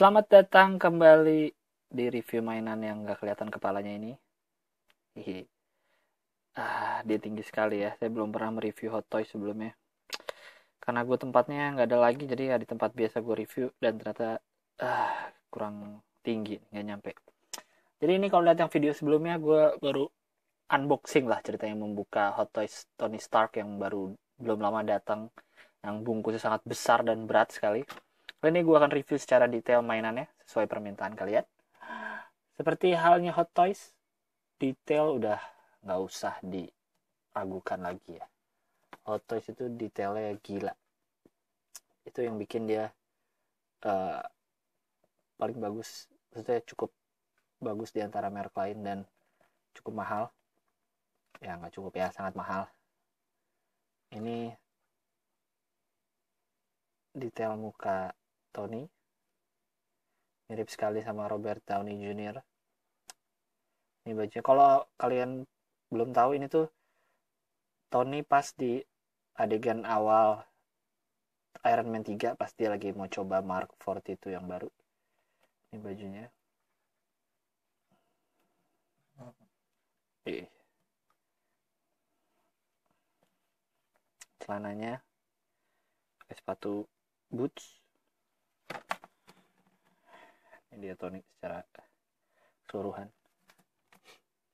Selamat datang kembali di review mainan yang gak kelihatan kepalanya ini. Hihi. Ah, dia tinggi sekali ya. Saya belum pernah mereview Hot Toys sebelumnya. Karena gue tempatnya nggak ada lagi, jadi ya di tempat biasa gue review dan ternyata ah, kurang tinggi, nggak nyampe. Jadi ini kalau lihat yang video sebelumnya, gue baru unboxing lah ceritanya membuka Hot Toys Tony Stark yang baru belum lama datang, yang bungkusnya sangat besar dan berat sekali Kali ini gue akan review secara detail mainannya sesuai permintaan kalian. Seperti halnya Hot Toys, detail udah nggak usah diragukan lagi ya. Hot Toys itu detailnya gila. Itu yang bikin dia uh, paling bagus, maksudnya cukup bagus di antara merek lain dan cukup mahal. Ya nggak cukup ya, sangat mahal. Ini detail muka Tony mirip sekali sama Robert Downey Jr. Ini bajunya kalau kalian belum tahu ini tuh Tony pas di adegan awal Iron Man 3 pas dia lagi mau coba Mark 42 yang baru. Ini bajunya. Ih. Celananya pakai sepatu boots tony secara keseluruhan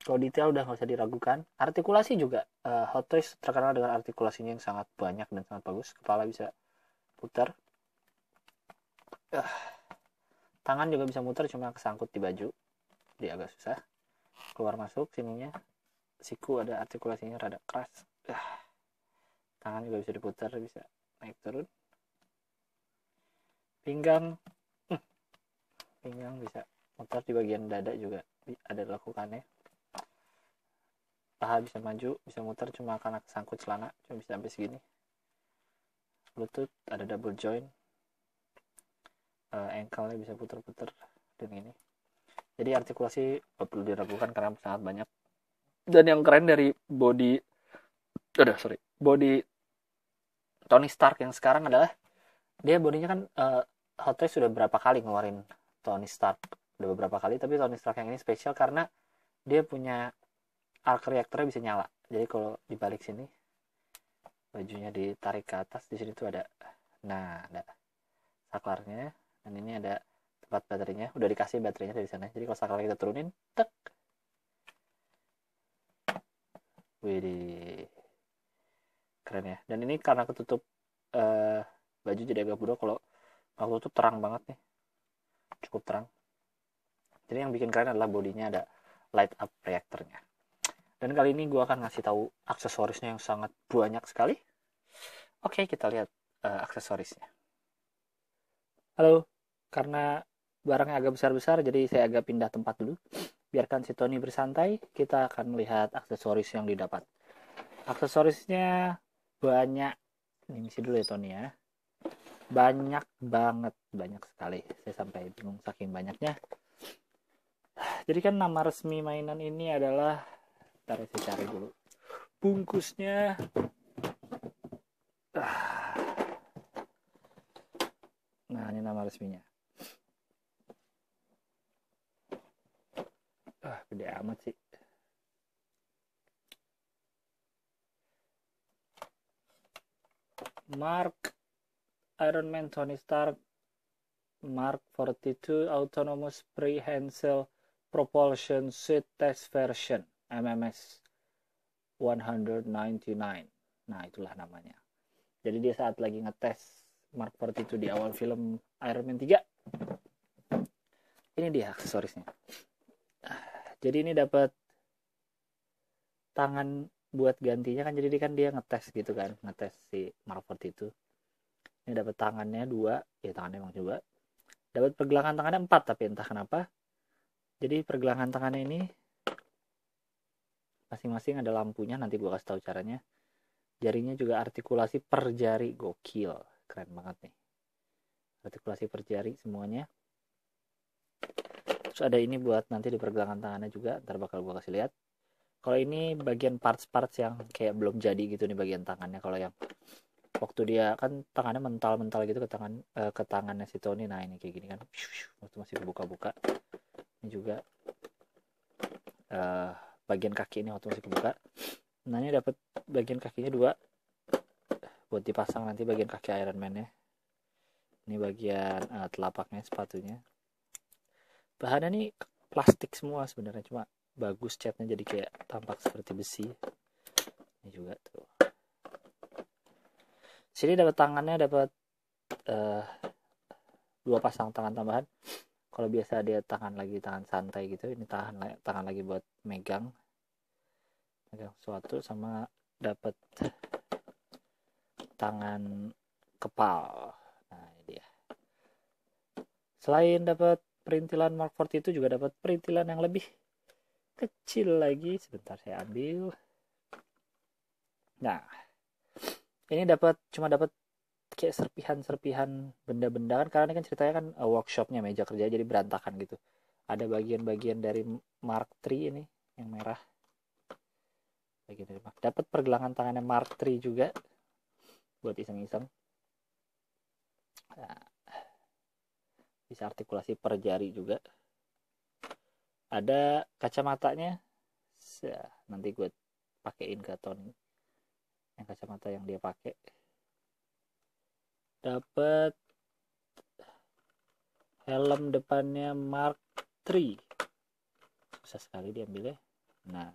kalau detail udah nggak usah diragukan artikulasi juga uh, Hot Toys terkenal dengan artikulasinya yang sangat banyak dan sangat bagus kepala bisa putar uh, tangan juga bisa muter cuma kesangkut di baju jadi agak susah keluar masuk sininya siku ada artikulasinya rada keras uh, tangan juga bisa diputar bisa naik turun pinggang pinggang bisa muter di bagian dada juga ada lakukannya paha bisa maju bisa muter cuma karena kesangkut celana cuma bisa sampai segini lutut ada double joint uh, eh, ankle bisa putar-putar dan ini jadi artikulasi perlu diragukan karena sangat banyak dan yang keren dari body ada sorry body Tony Stark yang sekarang adalah dia bodinya kan uh, eh, hotel sudah berapa kali ngeluarin Tony Stark udah beberapa kali tapi Tony Stark yang ini spesial karena dia punya arc reactornya bisa nyala jadi kalau dibalik sini bajunya ditarik ke atas di sini tuh ada nah ada saklarnya dan ini ada tempat baterainya udah dikasih baterainya dari sana jadi kalau saklar kita turunin tek Widih. Keren ya. Dan ini karena ketutup uh, baju jadi agak bodoh kalau aku tutup terang banget nih cukup terang jadi yang bikin keren adalah bodinya ada light up reaktornya dan kali ini gue akan ngasih tahu aksesorisnya yang sangat banyak sekali oke kita lihat uh, aksesorisnya halo karena barangnya agak besar-besar jadi saya agak pindah tempat dulu biarkan si Tony bersantai kita akan melihat aksesoris yang didapat aksesorisnya banyak ini sih dulu ya Tony ya banyak banget banyak sekali saya sampai bingung saking banyaknya jadi kan nama resmi mainan ini adalah taruh saya cari dulu bungkusnya ah. nah ini nama resminya ah gede amat sih Mark Iron Man Tony Stark Mark 42 Autonomous Prehensile Propulsion Suite Test Version MMS 199. Nah, itulah namanya. Jadi dia saat lagi ngetes Mark 42 di awal film Iron Man 3. Ini dia aksesorisnya. Ah, jadi ini dapat tangan buat gantinya kan jadi kan dia ngetes gitu kan, ngetes si Mark 42. Ini dapat tangannya dua, ya tangannya emang coba dapat pergelangan tangannya 4 tapi entah kenapa jadi pergelangan tangannya ini masing-masing ada lampunya nanti gue kasih tahu caranya jarinya juga artikulasi per jari gokil keren banget nih artikulasi per jari semuanya terus ada ini buat nanti di pergelangan tangannya juga ntar bakal gue kasih lihat kalau ini bagian parts-parts yang kayak belum jadi gitu nih bagian tangannya kalau yang waktu dia kan tangannya mental-mental gitu ke tangan uh, ke tangannya si Tony nah ini kayak gini kan waktu masih kebuka-buka ini juga uh, bagian kaki ini waktu masih kebuka nah ini dapat bagian kakinya dua buat dipasang nanti bagian kaki Iron Man ya, ini bagian uh, telapaknya sepatunya bahannya nih plastik semua sebenarnya cuma bagus catnya jadi kayak tampak seperti besi ini juga tuh sini dapat tangannya dapat uh, eh, dua pasang tangan tambahan kalau biasa dia tangan lagi tangan santai gitu ini tangan tangan lagi buat megang megang sesuatu sama dapat tangan kepal nah ini dia selain dapat perintilan Mark 40 itu juga dapat perintilan yang lebih kecil lagi sebentar saya ambil nah ini dapat cuma dapat kayak serpihan-serpihan benda-benda kan karena ini kan ceritanya kan eh, workshopnya meja kerja jadi berantakan gitu ada bagian-bagian dari Mark III ini yang merah bagian dari Mark dapat pergelangan tangannya Mark III juga buat iseng-iseng nah, bisa artikulasi per jari juga ada kacamatanya nanti gue pakein ke Tony yang kacamata yang dia pakai dapat helm depannya Mark 3 susah sekali ya nah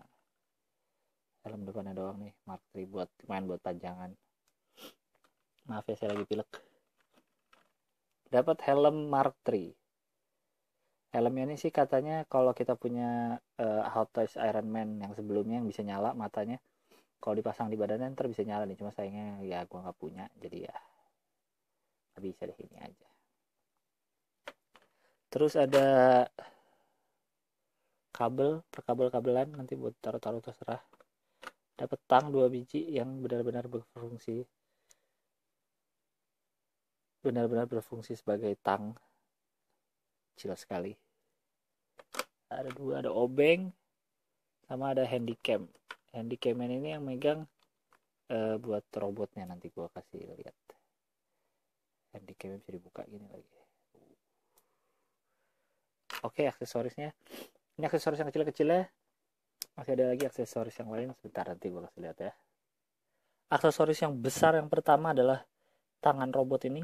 helm depannya doang nih Mark 3 buat main buat panjangan maaf ya saya lagi pilek dapat helm Mark 3 helmnya ini sih katanya kalau kita punya uh, eh, Hot Toys Iron Man yang sebelumnya yang bisa nyala matanya kalau dipasang di badannya ntar bisa nyala nih cuma sayangnya ya gue nggak punya jadi ya nggak bisa deh ini aja terus ada kabel perkabel-kabelan nanti buat taruh-taruh terserah dapat tang dua biji yang benar-benar berfungsi benar-benar berfungsi sebagai tang kecil sekali ada dua ada obeng sama ada handycam Andy Kemen ini yang megang uh, buat robotnya nanti gue kasih lihat Andy Kemen bisa dibuka gini lagi oke okay, aksesorisnya ini aksesoris yang kecil kecil ya. masih ada lagi aksesoris yang lain sebentar nanti gue kasih lihat ya aksesoris yang besar yang pertama adalah tangan robot ini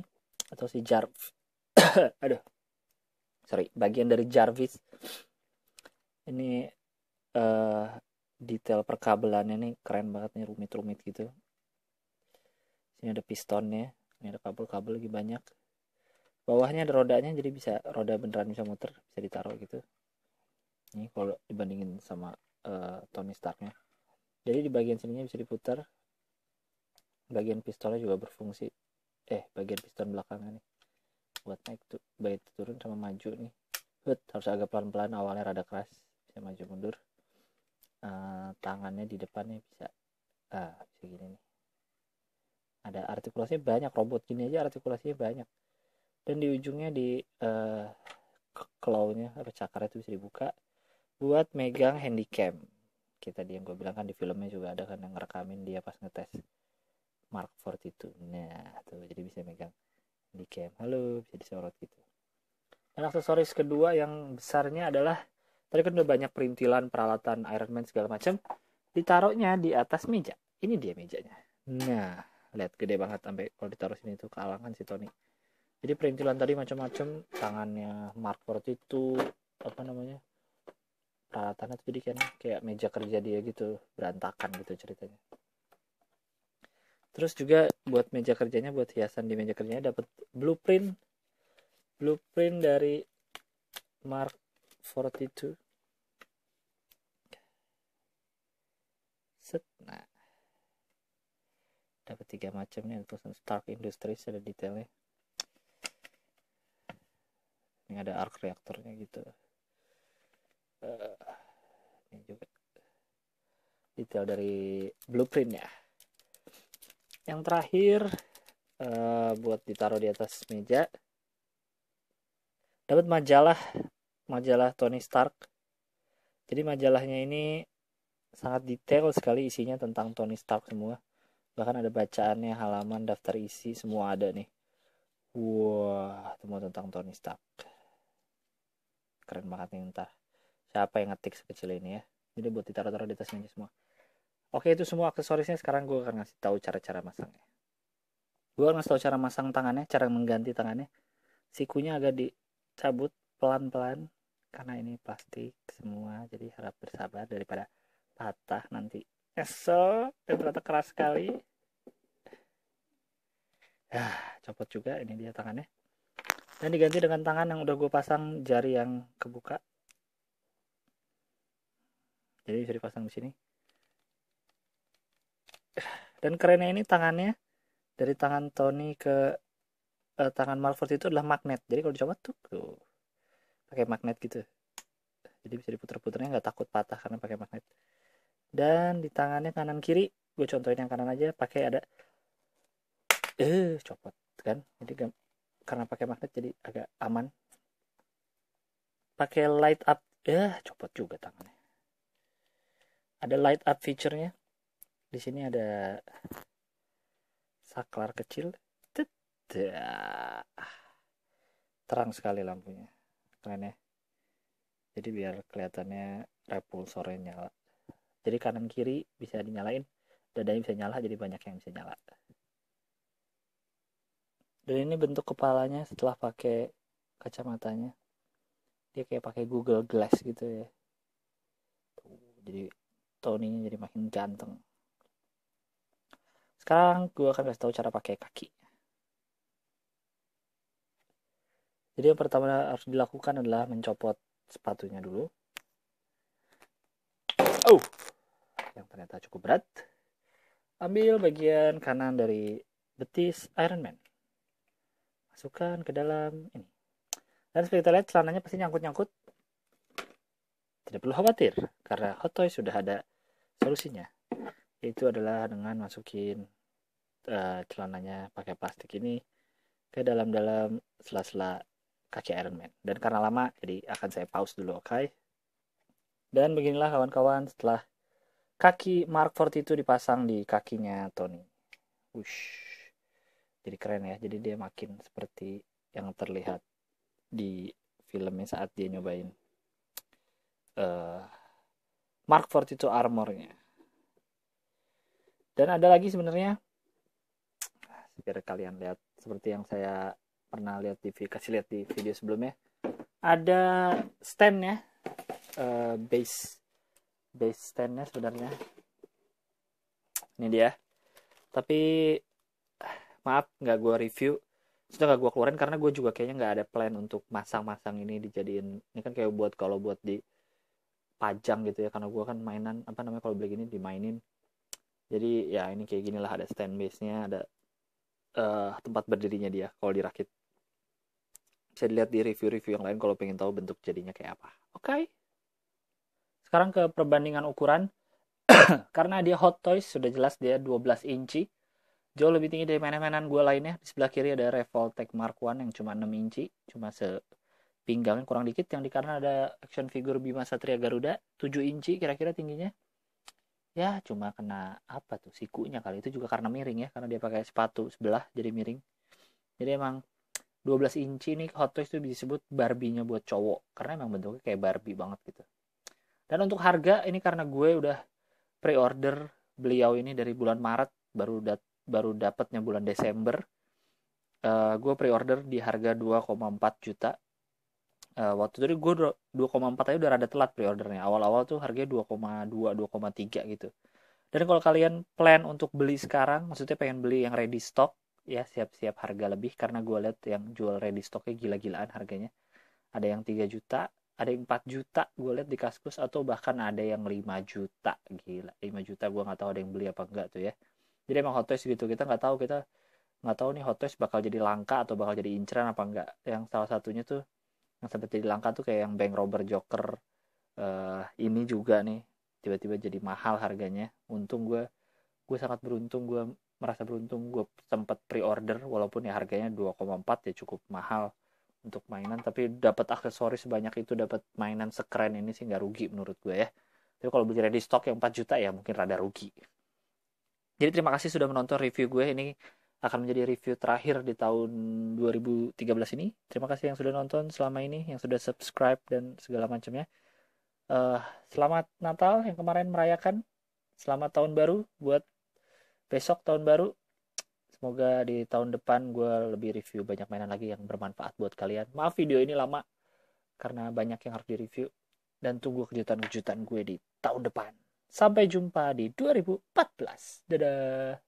atau si Jarvis aduh sorry bagian dari Jarvis ini uh, detail perkabelannya nih keren banget nih rumit-rumit gitu sini ada pistonnya ini ada kabel-kabel lagi banyak bawahnya ada rodanya jadi bisa roda beneran bisa muter bisa ditaruh gitu ini kalau dibandingin sama uh, Tony Starknya jadi di bagian sininya bisa diputar bagian pistolnya juga berfungsi eh bagian piston belakangnya nih buat naik tuh baik turun sama maju nih Bet, harus agak pelan-pelan awalnya rada keras bisa maju mundur Eh, tangannya di depannya bisa uh, bisa gini nih ada artikulasinya banyak robot gini aja artikulasinya banyak dan di ujungnya di uh, clawnya apa cakarnya itu bisa dibuka buat megang handycam kita dia yang gue bilang kan di filmnya juga ada kan yang ngerekamin dia pas ngetes Mark Ford itu nah tuh jadi bisa megang handycam halo bisa disorot gitu dan aksesoris kedua yang besarnya adalah tadi kan udah banyak perintilan peralatan Iron Man segala macam ditaruhnya di atas meja ini dia mejanya nah lihat gede banget sampai kalau ditaruh sini tuh kealangan si Tony jadi perintilan tadi macam-macam tangannya Mark Ford itu apa namanya peralatannya tuh jadi kayak kayak meja kerja dia gitu berantakan gitu ceritanya terus juga buat meja kerjanya buat hiasan di meja kerjanya dapat blueprint blueprint dari Mark 42 set nah dapat tiga macam nih tulisan Stark Industries ada detailnya ini ada arc reaktornya gitu uh, ini juga detail dari blueprint ya yang terakhir uh, buat ditaruh di atas meja dapat majalah majalah Tony Stark jadi majalahnya ini sangat detail sekali isinya tentang Tony Stark semua bahkan ada bacaannya halaman daftar isi semua ada nih wah semua tentang Tony Stark keren banget nih ntar siapa yang ngetik sekecil ini ya jadi buat ditaruh-taruh di tasnya semua oke itu semua aksesorisnya sekarang gue akan ngasih tahu cara-cara masangnya gue akan ngasih tahu cara masang tangannya cara mengganti tangannya sikunya agak dicabut pelan-pelan karena ini plastik semua jadi harap bersabar daripada patah nanti dan ternyata keras sekali ya copot juga ini dia tangannya dan diganti dengan tangan yang udah gue pasang jari yang kebuka jadi bisa dipasang di sini dan kerennya ini tangannya dari tangan Tony ke uh, tangan Malford itu adalah magnet jadi kalau dicoba tuh, tuh pakai magnet gitu jadi bisa diputer-puternya nggak takut patah karena pakai magnet dan di tangannya kanan kiri gue contohin yang kanan aja pakai ada eh copot kan jadi karena pakai magnet jadi agak aman pakai light up ya eh, copot juga tangannya ada light up feature-nya di sini ada saklar kecil terang sekali lampunya keren ya jadi biar kelihatannya repulsornya nyala jadi kanan kiri bisa dinyalain dadanya bisa nyala jadi banyak yang bisa nyala dan ini bentuk kepalanya setelah pakai kacamatanya dia kayak pakai Google Glass gitu ya jadi tony jadi makin ganteng sekarang gue akan kasih tahu cara pakai kaki jadi yang pertama harus dilakukan adalah mencopot sepatunya dulu oh ternyata cukup berat. Ambil bagian kanan dari betis Iron Man. Masukkan ke dalam ini. Dan seperti kita lihat celananya pasti nyangkut-nyangkut. Tidak perlu khawatir karena Hot Toys sudah ada solusinya. Itu adalah dengan masukin uh, celananya pakai plastik ini ke dalam-dalam sela-sela kaki Iron Man. Dan karena lama jadi akan saya pause dulu, oke? Okay? Dan beginilah kawan-kawan setelah kaki Mark Ford itu dipasang di kakinya Tony. Ush. Jadi keren ya. Jadi dia makin seperti yang terlihat di filmnya saat dia nyobain uh, Mark 42 armornya. Dan ada lagi sebenarnya biar kalian lihat seperti yang saya pernah lihat di kasih lihat di video sebelumnya ada ya. uh, base base standnya sebenarnya ini dia tapi maaf nggak gue review sudah nggak gue keluarin karena gue juga kayaknya nggak ada plan untuk masang-masang ini dijadiin ini kan kayak buat kalau buat di pajang gitu ya karena gue kan mainan apa namanya kalau beli gini dimainin jadi ya ini kayak gini lah ada stand base nya ada uh, tempat berdirinya dia kalau dirakit bisa dilihat di review-review yang lain kalau pengen tahu bentuk jadinya kayak apa oke okay? Sekarang ke perbandingan ukuran. Karena dia hot toys, sudah jelas dia 12 inci. Jauh lebih tinggi dari mainan-mainan gue lainnya. Di sebelah kiri ada Revoltech Mark One yang cuma 6 inci. Cuma se pinggangnya kurang dikit. Yang di karena ada action figure Bima Satria Garuda. 7 inci kira-kira tingginya. Ya cuma kena apa tuh sikunya kali itu juga karena miring ya karena dia pakai sepatu sebelah jadi miring. Jadi emang 12 inci ini Hot Toys itu disebut Barbie-nya buat cowok karena emang bentuknya kayak Barbie banget gitu. Dan untuk harga ini karena gue udah pre-order beliau ini dari bulan Maret baru dat baru dapatnya bulan Desember. Uh, gue pre-order di harga 2,4 juta. Uh, waktu itu gue 2,4 aja udah rada telat pre-ordernya. Awal-awal tuh harganya 2,2, 2,3 gitu. Dan kalau kalian plan untuk beli sekarang, maksudnya pengen beli yang ready stock, ya siap-siap harga lebih karena gue lihat yang jual ready stocknya gila-gilaan harganya. Ada yang 3 juta, ada yang 4 juta gue lihat di Kaskus atau bahkan ada yang 5 juta gila 5 juta gue nggak tahu ada yang beli apa enggak tuh ya jadi emang hot toys gitu kita nggak tahu kita nggak tahu nih hot toys bakal jadi langka atau bakal jadi inceran apa enggak yang salah satunya tuh yang sampai jadi langka tuh kayak yang bank robber joker uh, ini juga nih tiba-tiba jadi mahal harganya untung gue gue sangat beruntung gue merasa beruntung gue sempat pre-order walaupun ya harganya 2,4 ya cukup mahal untuk mainan tapi dapat aksesoris sebanyak itu dapat mainan sekeren ini sih nggak rugi menurut gue ya tapi kalau beli ready stock yang 4 juta ya mungkin rada rugi jadi terima kasih sudah menonton review gue ini akan menjadi review terakhir di tahun 2013 ini terima kasih yang sudah nonton selama ini yang sudah subscribe dan segala macamnya uh, selamat Natal yang kemarin merayakan selamat tahun baru buat besok tahun baru Semoga di tahun depan gue lebih review banyak mainan lagi yang bermanfaat buat kalian. Maaf video ini lama karena banyak yang harus direview. Dan tunggu kejutan-kejutan gue di tahun depan. Sampai jumpa di 2014. Dadah.